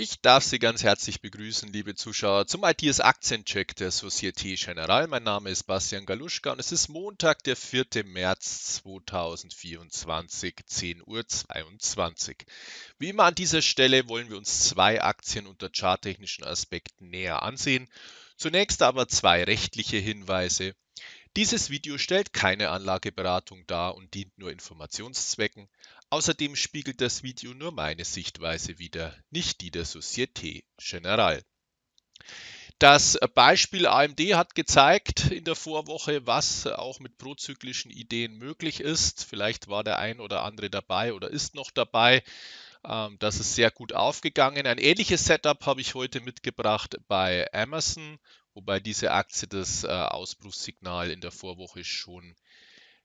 Ich darf Sie ganz herzlich begrüßen, liebe Zuschauer, zum ITS Aktiencheck der Societe Generale. Mein Name ist Bastian Galuschka und es ist Montag, der 4. März 2024, 10.22 Uhr. Wie immer an dieser Stelle wollen wir uns zwei Aktien unter charttechnischen Aspekten näher ansehen. Zunächst aber zwei rechtliche Hinweise. Dieses Video stellt keine Anlageberatung dar und dient nur Informationszwecken. Außerdem spiegelt das Video nur meine Sichtweise wider, nicht die der Société Générale. Das Beispiel AMD hat gezeigt in der Vorwoche, was auch mit prozyklischen Ideen möglich ist. Vielleicht war der ein oder andere dabei oder ist noch dabei. Ähm, das ist sehr gut aufgegangen. Ein ähnliches Setup habe ich heute mitgebracht bei Amazon, wobei diese Aktie das äh, Ausbruchssignal in der Vorwoche schon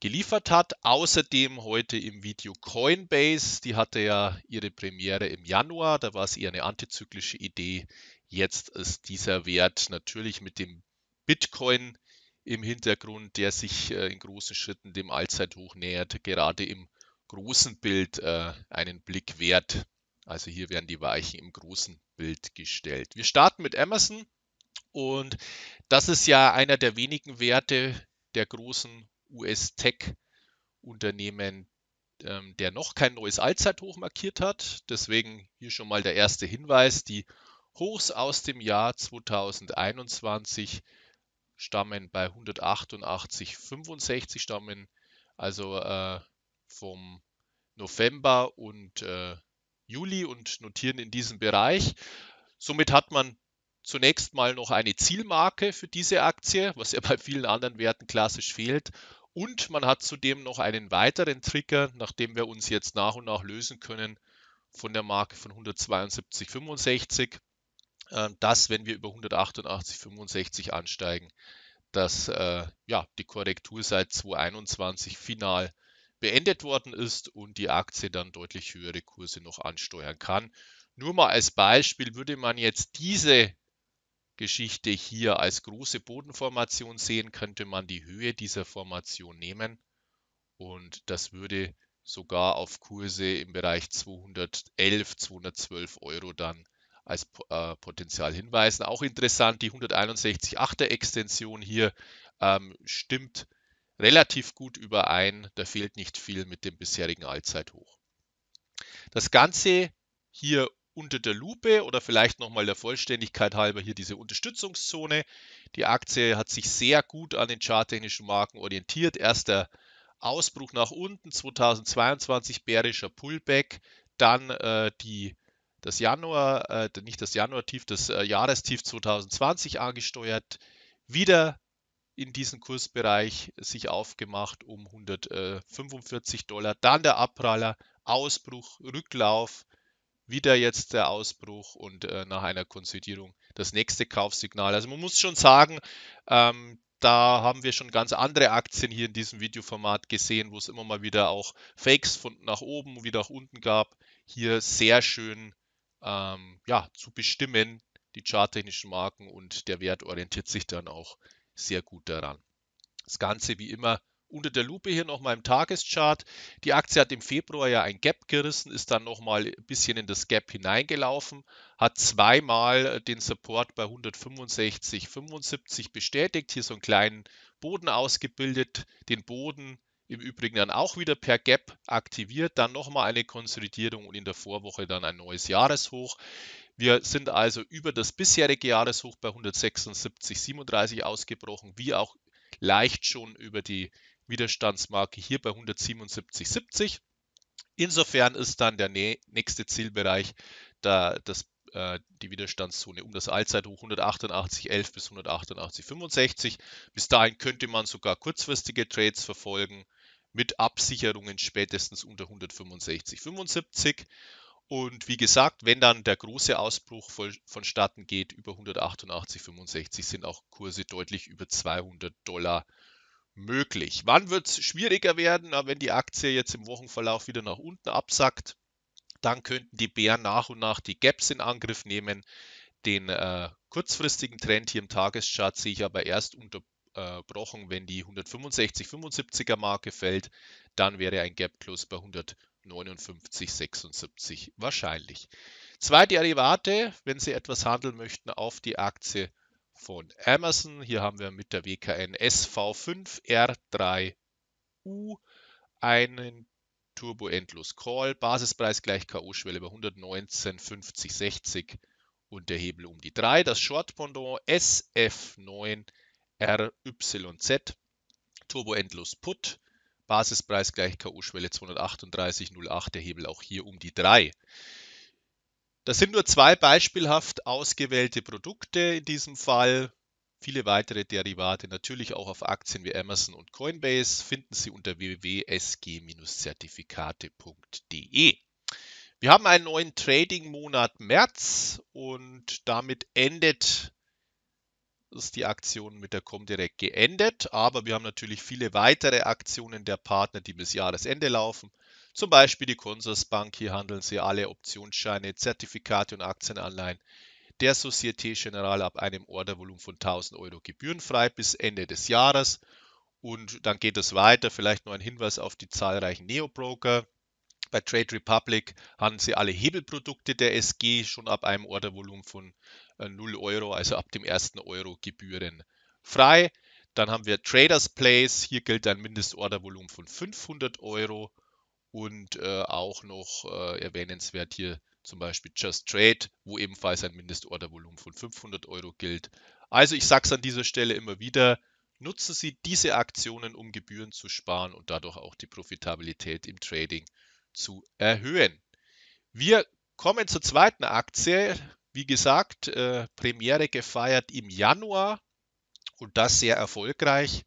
geliefert hat. Außerdem heute im Video Coinbase, die hatte ja ihre Premiere im Januar, da war es eher eine antizyklische Idee. Jetzt ist dieser Wert natürlich mit dem Bitcoin im Hintergrund, der sich äh, in großen Schritten dem Allzeithoch nähert, gerade im großen Bild äh, einen Blick wert. Also hier werden die Weichen im großen Bild gestellt. Wir starten mit Amazon und das ist ja einer der wenigen Werte der großen US-Tech-Unternehmen, ähm, der noch kein neues Allzeithoch markiert hat. Deswegen hier schon mal der erste Hinweis. Die Hochs aus dem Jahr 2021 stammen bei 188,65 stammen, also äh, vom November und äh, Juli und notieren in diesem Bereich. Somit hat man zunächst mal noch eine Zielmarke für diese Aktie, was ja bei vielen anderen Werten klassisch fehlt. Und man hat zudem noch einen weiteren Trigger, nachdem wir uns jetzt nach und nach lösen können von der Marke von 172,65, ähm, dass wenn wir über 188,65 ansteigen, dass äh, ja, die Korrektur seit 2021 final beendet worden ist und die Aktie dann deutlich höhere Kurse noch ansteuern kann. Nur mal als Beispiel würde man jetzt diese Geschichte hier als große Bodenformation sehen, könnte man die Höhe dieser Formation nehmen und das würde sogar auf Kurse im Bereich 211, 212 Euro dann als äh, Potenzial hinweisen. Auch interessant, die 161 er Extension hier ähm, stimmt relativ gut überein. Da fehlt nicht viel mit dem bisherigen Allzeithoch. Das Ganze hier unter der Lupe oder vielleicht nochmal der Vollständigkeit halber hier diese Unterstützungszone. Die Aktie hat sich sehr gut an den charttechnischen Marken orientiert. Erster Ausbruch nach unten, 2022 bärischer Pullback, dann äh, die, das Januar, äh, nicht das Januar-Tief, das äh, Jahrestief 2020 angesteuert, wieder in diesen Kursbereich sich aufgemacht um 145 äh, Dollar, dann der Abpraller, Ausbruch, Rücklauf, wieder jetzt der Ausbruch und äh, nach einer Konsolidierung das nächste Kaufsignal. Also man muss schon sagen, ähm, da haben wir schon ganz andere Aktien hier in diesem Videoformat gesehen, wo es immer mal wieder auch Fakes von nach oben, wieder nach unten gab. Hier sehr schön ähm, ja, zu bestimmen, die charttechnischen Marken und der Wert orientiert sich dann auch sehr gut daran. Das Ganze wie immer unter der Lupe hier nochmal im Tageschart. Die Aktie hat im Februar ja ein Gap gerissen, ist dann nochmal ein bisschen in das Gap hineingelaufen, hat zweimal äh, den Support bei 165,75 bestätigt, hier so einen kleinen Boden ausgebildet, den Boden im Übrigen dann auch wieder per Gap aktiviert, dann nochmal eine Konsolidierung und in der Vorwoche dann ein neues Jahreshoch. Wir sind also über das bisherige Jahreshoch bei 176,37 ausgebrochen, wie auch leicht schon über die Widerstandsmarke hier bei 177,70. Insofern ist dann der nächste Zielbereich da, das, äh, die Widerstandszone um das Allzeithoch 188,11 bis 188,65. Bis dahin könnte man sogar kurzfristige Trades verfolgen mit Absicherungen spätestens unter 165,75. Und wie gesagt, wenn dann der große Ausbruch vonstatten geht, über 188,65 sind auch Kurse deutlich über 200 Dollar möglich. Wann wird es schwieriger werden? Wenn die Aktie jetzt im Wochenverlauf wieder nach unten absackt, dann könnten die Bären nach und nach die Gaps in Angriff nehmen. Den äh, kurzfristigen Trend hier im Tageschart sehe ich aber erst unterbrochen, wenn die 165,75er Marke fällt. Dann wäre ein Gap Close bei 159,76 wahrscheinlich. Zwei Derivate, wenn Sie etwas handeln möchten, auf die Aktie von Amazon. Hier haben wir mit der WKN SV5R3U einen Turbo Endlos Call, Basispreis gleich K.O.-Schwelle bei 119,50,60 und der Hebel um die 3. Das Short Pendant SF9RYZ, Turbo Endlos Put, Basispreis gleich K.O.-Schwelle 238,08, der Hebel auch hier um die 3. Das sind nur zwei beispielhaft ausgewählte Produkte in diesem Fall. Viele weitere Derivate, natürlich auch auf Aktien wie Amazon und Coinbase, finden Sie unter www.sg-zertifikate.de. Wir haben einen neuen Trading-Monat März und damit endet ist die Aktion mit der Comdirect geendet, aber wir haben natürlich viele weitere Aktionen der Partner, die bis Jahresende laufen. Zum Beispiel die Consorsbank, hier handeln sie alle Optionsscheine, Zertifikate und Aktienanleihen der Societe Generale ab einem Ordervolumen von 1000 Euro gebührenfrei bis Ende des Jahres. Und dann geht es weiter. Vielleicht nur ein Hinweis auf die zahlreichen Neo-Broker. Bei Trade Republic handeln sie alle Hebelprodukte der SG schon ab einem Ordervolumen von 0 äh, Euro, also ab dem ersten Euro gebührenfrei. Dann haben wir Traders Place. Hier gilt ein Mindestordervolumen von 500 Euro und äh, auch noch äh, erwähnenswert hier zum Beispiel Just Trade, wo ebenfalls ein Mindestordervolumen von 500 Euro gilt. Also ich sage es an dieser Stelle immer wieder, nutzen Sie diese Aktionen, um Gebühren zu sparen und dadurch auch die Profitabilität im Trading zu erhöhen. Wir kommen zur zweiten Aktie. Wie gesagt, äh, Premiere gefeiert im Januar und das sehr erfolgreich.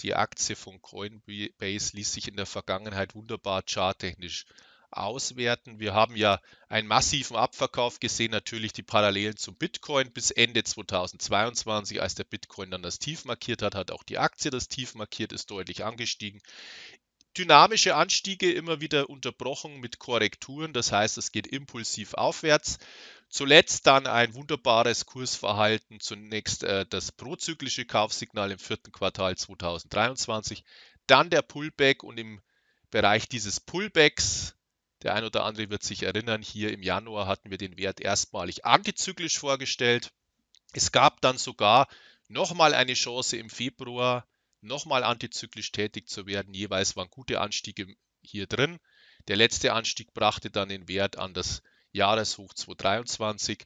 Die Aktie von Coinbase ließ sich in der Vergangenheit wunderbar charttechnisch auswerten. Wir haben ja einen massiven Abverkauf gesehen, natürlich die Parallelen zum Bitcoin bis Ende 2022, als der Bitcoin dann das Tief markiert hat, hat auch die Aktie das Tief markiert, ist deutlich angestiegen. Dynamische Anstiege immer wieder unterbrochen mit Korrekturen, das heißt, es geht impulsiv aufwärts. Zuletzt dann ein wunderbares Kursverhalten. Zunächst äh, das prozyklische Kaufsignal im vierten Quartal 2023, dann der Pullback und im Bereich dieses Pullbacks, der ein oder andere wird sich erinnern, hier im Januar hatten wir den Wert erstmalig antizyklisch vorgestellt. Es gab dann sogar nochmal eine Chance im Februar, nochmal antizyklisch tätig zu werden. Jeweils waren gute Anstiege hier drin. Der letzte Anstieg brachte dann den Wert an das Jahreshoch 2023.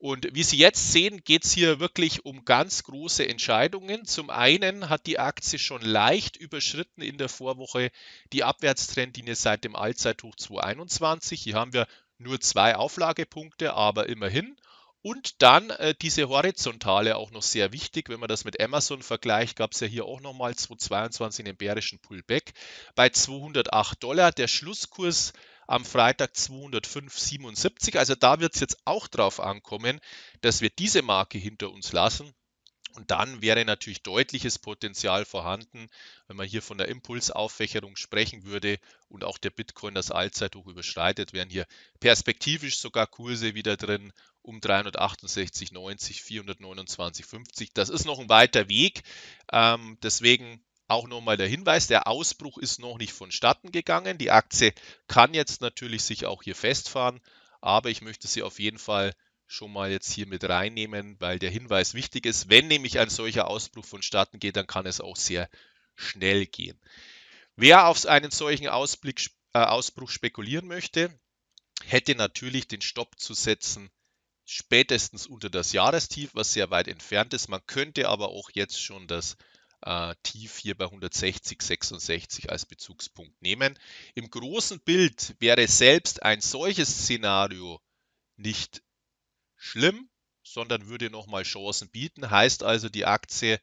Und wie Sie jetzt sehen, geht es hier wirklich um ganz große Entscheidungen. Zum einen hat die Aktie schon leicht überschritten in der Vorwoche die Abwärtstrendlinie seit dem Allzeithoch 2021. Hier haben wir nur zwei Auflagepunkte, aber immerhin. Und dann äh, diese horizontale auch noch sehr wichtig. Wenn man das mit Amazon vergleicht, gab es ja hier auch nochmal 2022 einen bärischen Pullback bei 208 Dollar. Der Schlusskurs am Freitag 205,77. Also da wird es jetzt auch drauf ankommen, dass wir diese Marke hinter uns lassen. Und dann wäre natürlich deutliches Potenzial vorhanden, wenn man hier von der Impulsaufwächerung sprechen würde und auch der Bitcoin das Allzeithoch überschreitet, wären hier perspektivisch sogar Kurse wieder drin um 368,90, 429,50. Das ist noch ein weiter Weg. Ähm, deswegen auch nochmal der Hinweis, der Ausbruch ist noch nicht vonstatten gegangen. Die Aktie kann jetzt natürlich sich auch hier festfahren, aber ich möchte sie auf jeden Fall schon mal jetzt hier mit reinnehmen, weil der Hinweis wichtig ist. Wenn nämlich ein solcher Ausbruch vonstatten geht, dann kann es auch sehr schnell gehen. Wer auf einen solchen Ausblick, äh, Ausbruch spekulieren möchte, hätte natürlich den Stopp zu setzen spätestens unter das Jahrestief, was sehr weit entfernt ist. Man könnte aber auch jetzt schon das äh, tief hier bei 160, 66 als Bezugspunkt nehmen. Im großen Bild wäre selbst ein solches Szenario nicht schlimm, sondern würde nochmal Chancen bieten. Heißt also, die Aktie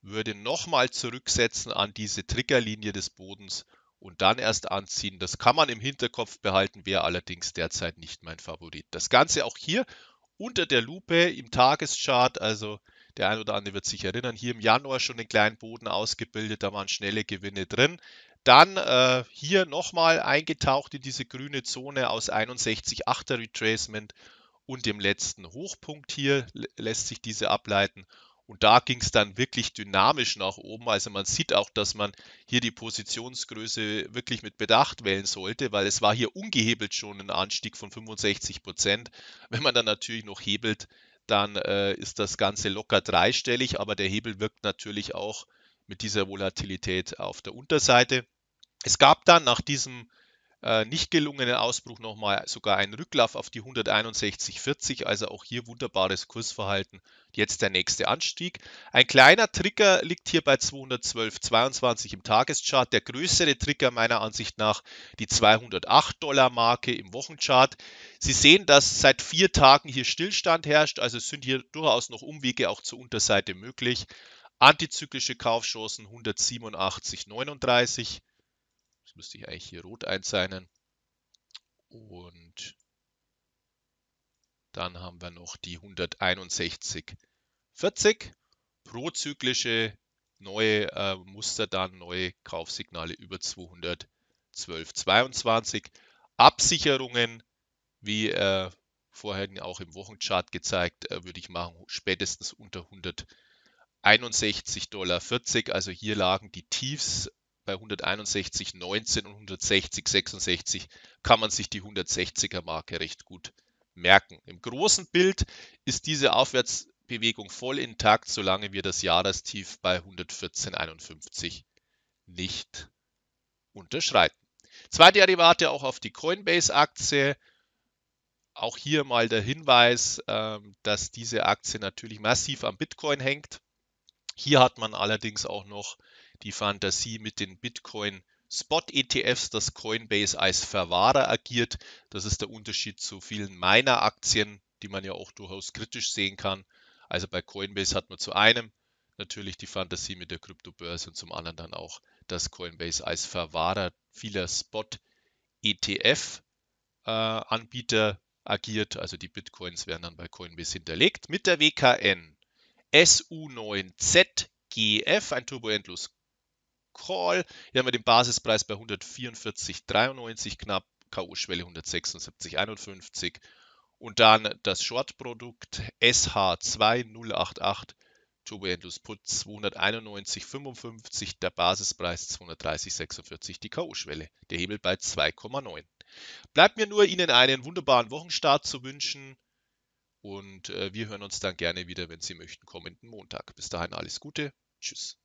würde nochmal zurücksetzen an diese Triggerlinie des Bodens und dann erst anziehen. Das kann man im Hinterkopf behalten, wäre allerdings derzeit nicht mein Favorit. Das Ganze auch hier unter der Lupe im Tageschart, also der ein oder andere wird sich erinnern, hier im Januar schon einen kleinen Boden ausgebildet, da waren schnelle Gewinne drin. Dann äh, hier nochmal eingetaucht in diese grüne Zone aus 61,8er Retracement und dem letzten Hochpunkt hier lässt sich diese ableiten. Und da ging es dann wirklich dynamisch nach oben. Also man sieht auch, dass man hier die Positionsgröße wirklich mit Bedacht wählen sollte, weil es war hier ungehebelt schon ein Anstieg von 65 Prozent. Wenn man dann natürlich noch hebelt, dann äh, ist das Ganze locker dreistellig, aber der Hebel wirkt natürlich auch mit dieser Volatilität auf der Unterseite. Es gab dann nach diesem äh, nicht gelungenen Ausbruch nochmal sogar einen Rücklauf auf die 161,40, also auch hier wunderbares Kursverhalten. Jetzt der nächste Anstieg. Ein kleiner Trigger liegt hier bei 212,22 im Tageschart. Der größere Trigger meiner Ansicht nach die 208 Dollar Marke im Wochenchart. Sie sehen, dass seit vier Tagen hier Stillstand herrscht, also sind hier durchaus noch Umwege auch zur Unterseite möglich. Antizyklische Kaufchancen 187,39. Jetzt müsste ich eigentlich hier rot einzeichnen. Und dann haben wir noch die 161,40 prozyklische neue äh, Muster, dann neue Kaufsignale über 212,22. Absicherungen, wie äh, vorhin auch im Wochenchart gezeigt, äh, würde ich machen, spätestens unter 161,40 Dollar. Also hier lagen die Tiefs bei 161, 19 und 160, 66 kann man sich die 160er Marke recht gut merken. Im großen Bild ist diese Aufwärtsbewegung voll intakt, solange wir das Jahrestief bei 114,51 nicht unterschreiten. Zwei Derivate auch auf die Coinbase-Aktie. Auch hier mal der Hinweis, ähm, dass diese Aktie natürlich massiv am Bitcoin hängt. Hier hat man allerdings auch noch die Fantasie mit den Bitcoin Spot ETFs, dass Coinbase als Verwahrer agiert. Das ist der Unterschied zu vielen meiner Aktien, die man ja auch durchaus kritisch sehen kann. Also bei Coinbase hat man zu einem natürlich die Fantasie mit der Kryptobörse und zum anderen dann auch, dass Coinbase als Verwahrer vieler Spot ETF äh, Anbieter agiert. Also die Bitcoins werden dann bei Coinbase hinterlegt mit der WKN SU9ZGF, ein turbulentlos Call. Hier haben wir den Basispreis bei 144,93 knapp, K.O.-Schwelle 176,51 und dann das Short-Produkt SH2088 Turbo Endless Put 291,55, der Basispreis 230,46, die K.O.-Schwelle, der Hebel bei 2,9. Bleibt mir nur Ihnen einen wunderbaren Wochenstart zu wünschen und äh, wir hören uns dann gerne wieder, wenn Sie möchten, kommenden Montag. Bis dahin alles Gute, tschüss.